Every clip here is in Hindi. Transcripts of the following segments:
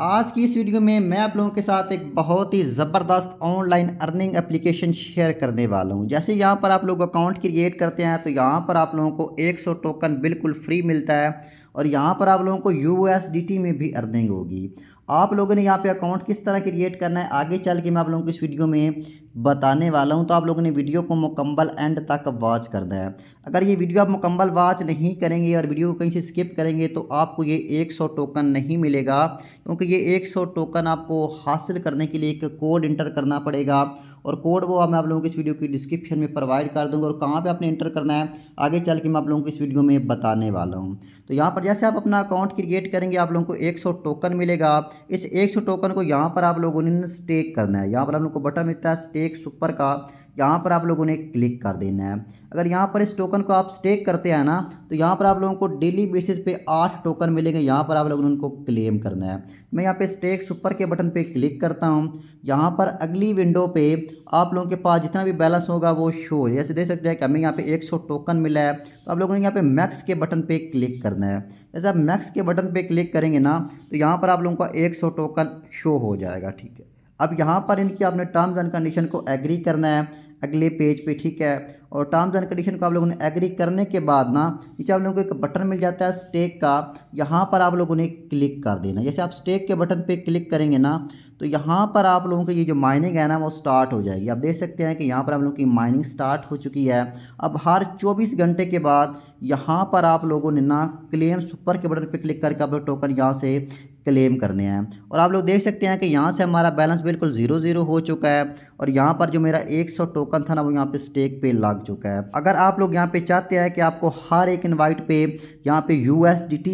आज की इस वीडियो में मैं आप लोगों के साथ एक बहुत ही ज़बरदस्त ऑनलाइन अर्निंग एप्लीकेशन शेयर करने वाला हूं जैसे यहाँ पर आप लोग अकाउंट क्रिएट करते हैं तो यहाँ पर आप लोगों को 100 टोकन बिल्कुल फ्री मिलता है और यहाँ पर आप लोगों को यू में भी अर्निंग होगी आप लोगों ने यहाँ पे अकाउंट किस तरह क्रिएट करना है आगे चल के मैं आप लोगों को इस वीडियो में बताने वाला हूँ तो आप लोगों ने वीडियो को मुकम्मल एंड तक वॉच करना है अगर ये वीडियो आप मुकम्मल वॉच नहीं करेंगे और वीडियो को कहीं से स्किप करेंगे तो आपको ये 100 टोकन नहीं मिलेगा क्योंकि ये 100 टोकन आपको हासिल करने के लिए एक कोड इंटर करना पड़ेगा और कोड वो मैं आप लोगों को इस वीडियो की डिस्क्रिप्शन में प्रोवाइड कर दूँगा और कहाँ पर आपने इंटर करना है आगे चल के मैं आप लोगों को इस वीडियो में बताने वाला हूँ तो यहाँ पर जैसे आप अपना अकाउंट क्रिएट करेंगे आप लोगों को एक टोकन मिलेगा इस एक टोकन को यहाँ पर आप लोगों ने स्टेक करना है यहाँ पर आप लोगों को बटन मिलता है स्टेक सुपर का यहाँ पर आप लोगों ने क्लिक कर देना है अगर यहाँ पर इस टोकन को आप स्टेक करते हैं ना तो यहाँ पर आप लोगों को डेली बेसिस पे आठ टोकन मिलेंगे यहाँ पर आप लोगों ने उनको क्लेम करना है मैं यहाँ पे स्टेक सुपर के बटन पे क्लिक करता हूँ यहाँ पर अगली विंडो पे आप लोगों के पास जितना भी बैलेंस होगा वो शो हो जैसे देख सकते हैं कि हमें यहाँ पर एक टोकन मिला है तो आप लोगों ने यहाँ पर मैक्स के बटन पर क्लिक करना है जैसे आप मैक्स के बटन पर क्लिक करेंगे ना तो यहाँ पर आप लोगों का एक टोकन शो हो जाएगा ठीक है अब यहाँ पर इनकी आपने टर्म्स एंड कंडीशन को एग्री करना है अगले पेज पे ठीक है और टर्म्स एंड कंडीशन को आप लोगों ने एग्री करने के बाद ना नीचे आप लोगों को एक बटन मिल जाता है स्टेक का यहाँ पर आप लोगों ने क्लिक कर देना जैसे आप स्टेक के बटन पे क्लिक करेंगे ना तो यहाँ पर आप लोगों की ये जो माइनिंग है ना वो स्टार्ट हो जाएगी आप देख सकते हैं कि यहाँ पर आप लोगों की माइनिंग स्टार्ट हो चुकी है अब हर चौबीस घंटे के बाद यहाँ पर आप लोगों ने ना क्लेम सुपर के बटन पर क्लिक करके आप लोग टोकन यहाँ से क्लेम करने हैं और आप लोग देख सकते हैं कि यहाँ से हमारा बैलेंस बिल्कुल ज़ीरो ज़ीरो हो चुका है और यहाँ पर जो मेरा 100 टोकन था ना वो यहाँ पे स्टेक पे लग चुका है अगर आप लोग यहाँ पे चाहते हैं कि आपको हर एक इनवाइट पे यहाँ पे यू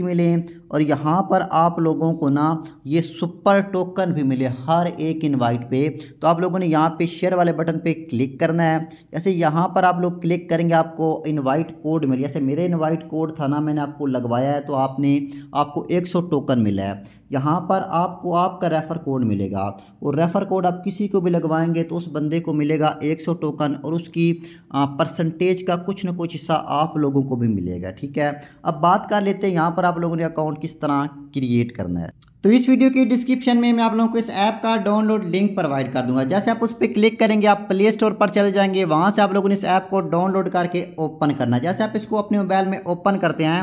मिले और यहाँ पर आप लोगों को ना ये सुपर टोकन भी मिले हर एक इनवाइट पे तो आप लोगों ने यहाँ पे शेयर वाले बटन पे क्लिक करना है जैसे यहाँ पर आप लोग क्लिक करेंगे आपको इनवाइट कोड मिले जैसे मेरे इनवाइट कोड था ना मैंने आपको लगवाया है तो आपने आपको 100 टोकन मिला है यहाँ पर आपको आपका रेफ़र कोड मिलेगा और रेफ़र कोड आप किसी को भी लगवाएंगे तो उस बंदे को मिलेगा 100 टोकन और उसकी परसेंटेज का कुछ ना कुछ हिस्सा आप लोगों को भी मिलेगा ठीक है अब बात कर लेते हैं यहाँ पर आप लोगों ने अकाउंट किस तरह क्रिएट करना है तो इस वीडियो के डिस्क्रिप्शन में मैं आप लोगों को इस ऐप का डाउनलोड लिंक प्रोवाइड कर दूंगा जैसे आप उस पर क्लिक करेंगे आप प्ले स्टोर पर चले जाएंगे वहाँ से आप लोगों ने इस ऐप को डाउनलोड करके ओपन करना जैसे आप इसको अपने मोबाइल में ओपन करते हैं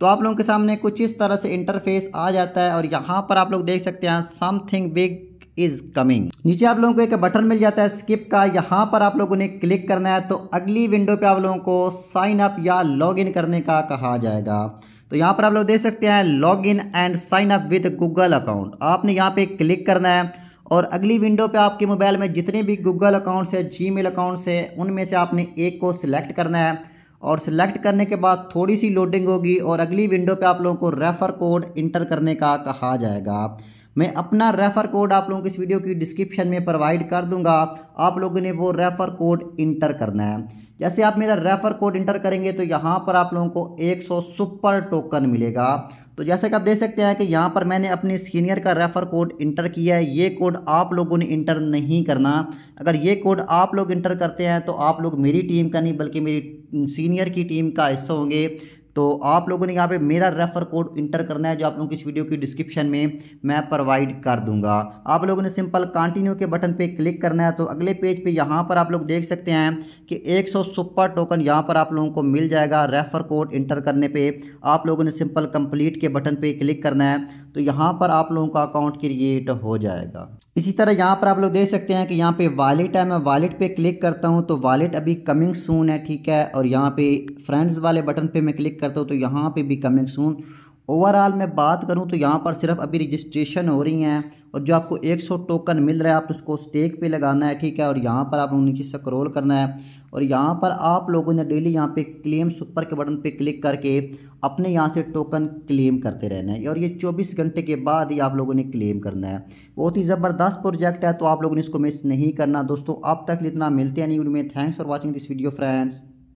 तो आप लोगों के सामने कुछ इस तरह से इंटरफेस आ जाता है और यहाँ पर आप लोग देख सकते हैं समथिंग बिग इज कमिंग नीचे आप लोगों को एक बटन मिल जाता है स्किप का यहाँ पर आप लोगों ने क्लिक करना है तो अगली विंडो पे आप लोगों को साइन अप या लॉग इन करने का कहा जाएगा तो यहाँ पर आप लोग देख सकते हैं log in and sign up with Google account आपने यहाँ पे क्लिक करना है और अगली विंडो पे आपके मोबाइल में जितने भी गूगल अकाउंट्स है जी मेल अकाउंट्स है उनमें से आपने एक को सिलेक्ट करना है और सिलेक्ट करने के बाद थोड़ी सी लोडिंग होगी और अगली विंडो पे आप लोगों को रेफ़र कोड इंटर करने का कहा जाएगा मैं अपना रेफ़र कोड आप लोगों को इस वीडियो की डिस्क्रिप्शन में प्रोवाइड कर दूंगा आप लोगों ने वो रेफ़र कोड इंटर करना है जैसे आप मेरा रेफ़र कोड इंटर करेंगे तो यहाँ पर आप लोगों को 100 सुपर टोकन मिलेगा तो जैसे कि आप देख सकते हैं कि यहाँ पर मैंने अपने सीनियर का रेफ़र कोड इंटर किया है ये कोड आप लोगों ने इंटर नहीं करना अगर ये कोड आप लोग इंटर करते हैं तो आप लोग मेरी टीम का नहीं बल्कि मेरी सीनियर की टीम का हिस्सा होंगे तो आप लोगों ने यहाँ पे मेरा रेफर कोड इंटर करना है जो आप लोगों की इस वीडियो की डिस्क्रिप्शन में मैं प्रोवाइड कर दूंगा आप लोगों ने सिंपल कंटिन्यू के बटन पे क्लिक करना है तो अगले पेज पे यहाँ पर आप लोग देख सकते हैं कि 100 सुपर टोकन यहाँ पर आप लोगों को मिल जाएगा रेफर कोड इंटर करने पर आप लोगों ने सिंपल कंप्लीट के बटन पर क्लिक करना है तो यहाँ पर आप लोगों का अकाउंट क्रिएट हो जाएगा इसी तरह यहाँ पर आप लोग देख सकते हैं कि यहाँ पे वॉलेट है मैं वॉलेट पे क्लिक करता हूँ तो वॉलेट अभी कमिंग सून है ठीक है और यहाँ पे फ्रेंड्स वाले बटन पे मैं क्लिक करता हूँ तो यहाँ पे भी कमिंग सून ओवरऑल मैं बात करूं तो यहाँ पर सिर्फ अभी रजिस्ट्रेशन हो रही हैं और जो आपको 100 टोकन मिल रहा है आप उसको स्टेक पे लगाना है ठीक है और यहाँ पर आप लोगों ने नीचे स्क्रॉल करना है और यहाँ पर आप लोगों ने डेली यहाँ पे क्लेम सुपर के बटन पे क्लिक करके अपने यहाँ से टोकन क्लेम करते रहना है और ये 24 घंटे के बाद ही आप लोगों ने क्लेम करना है बहुत ही ज़बरदस्त प्रोजेक्ट है तो आप लोगों ने इसको मिस नहीं करना दोस्तों अब तक इतना मिलते हैं न्यूड में thanks for watching this video friends